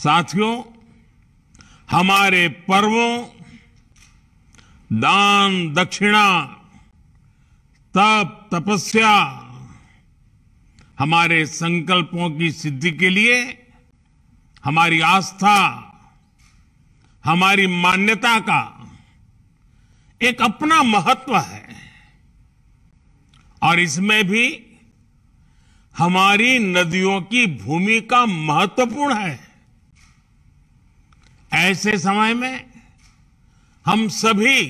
साथियों हमारे पर्वों दान दक्षिणा तप तपस्या हमारे संकल्पों की सिद्धि के लिए हमारी आस्था हमारी मान्यता का एक अपना महत्व है और इसमें भी हमारी नदियों की भूमिका महत्वपूर्ण है ऐसे समय में हम सभी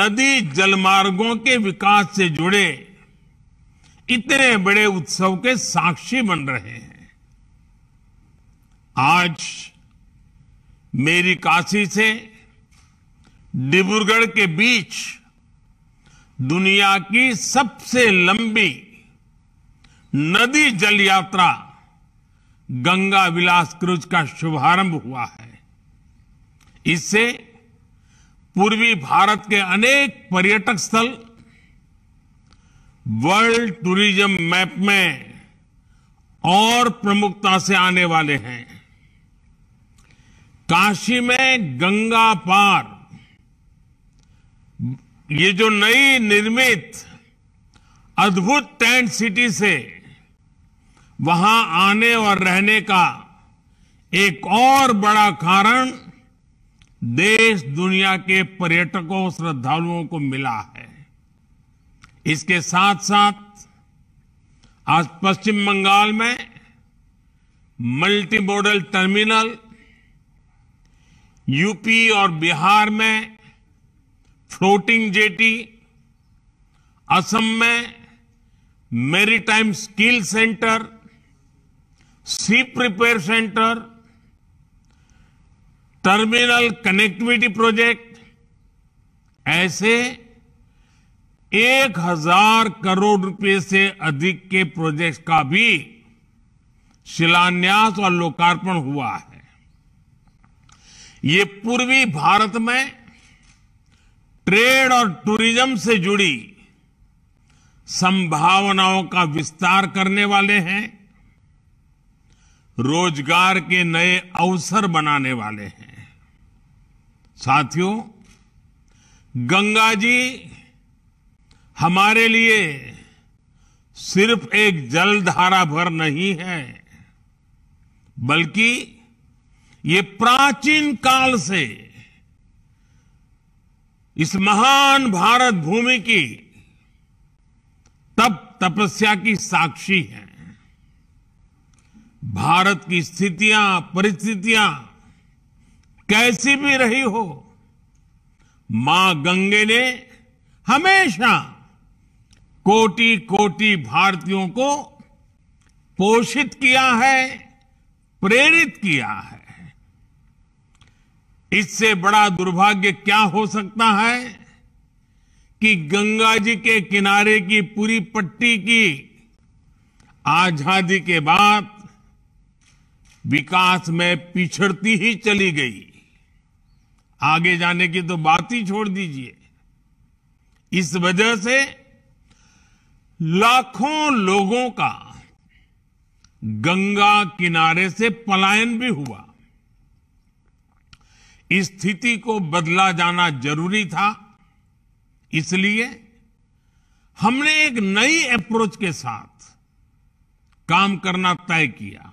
नदी जलमार्गों के विकास से जुड़े इतने बड़े उत्सव के साक्षी बन रहे हैं आज मेरी काशी से डिब्रुगढ़ के बीच दुनिया की सबसे लंबी नदी जल यात्रा गंगा विलास क्रूज का शुभारंभ हुआ है इससे पूर्वी भारत के अनेक पर्यटक स्थल वर्ल्ड टूरिज्म मैप में और प्रमुखता से आने वाले हैं काशी में गंगा पार ये जो नई निर्मित अद्भुत टेंट सिटी से वहां आने और रहने का एक और बड़ा कारण देश दुनिया के पर्यटकों श्रद्धालुओं को मिला है इसके साथ साथ आज पश्चिम बंगाल में मल्टी मॉडल टर्मिनल यूपी और बिहार में फ्लोटिंग जेटी असम में मेरीटाइम स्किल सेंटर सी prepare centre terminal connectivity project ऐसे एक हजार करोड़ रुपए से अधिक के प्रोजेक्ट का भी शिलान्यास और लोकार्पण हुआ है ये पूर्वी भारत में ट्रेड और टूरिज्म से जुड़ी संभावनाओं का विस्तार करने वाले हैं रोजगार के नए अवसर बनाने वाले हैं साथियों गंगा जी हमारे लिए सिर्फ एक जलधारा भर नहीं है बल्कि ये प्राचीन काल से इस महान भारत भूमि की तप तपस्या की साक्षी है भारत की स्थितियां परिस्थितियां कैसी भी रही हो मां गंगे ने हमेशा कोटि कोटि भारतीयों को पोषित किया है प्रेरित किया है इससे बड़ा दुर्भाग्य क्या हो सकता है कि गंगा जी के किनारे की पूरी पट्टी की आजादी के बाद विकास में पिछड़ती ही चली गई आगे जाने की तो बात ही छोड़ दीजिए इस वजह से लाखों लोगों का गंगा किनारे से पलायन भी हुआ इस स्थिति को बदला जाना जरूरी था इसलिए हमने एक नई अप्रोच के साथ काम करना तय किया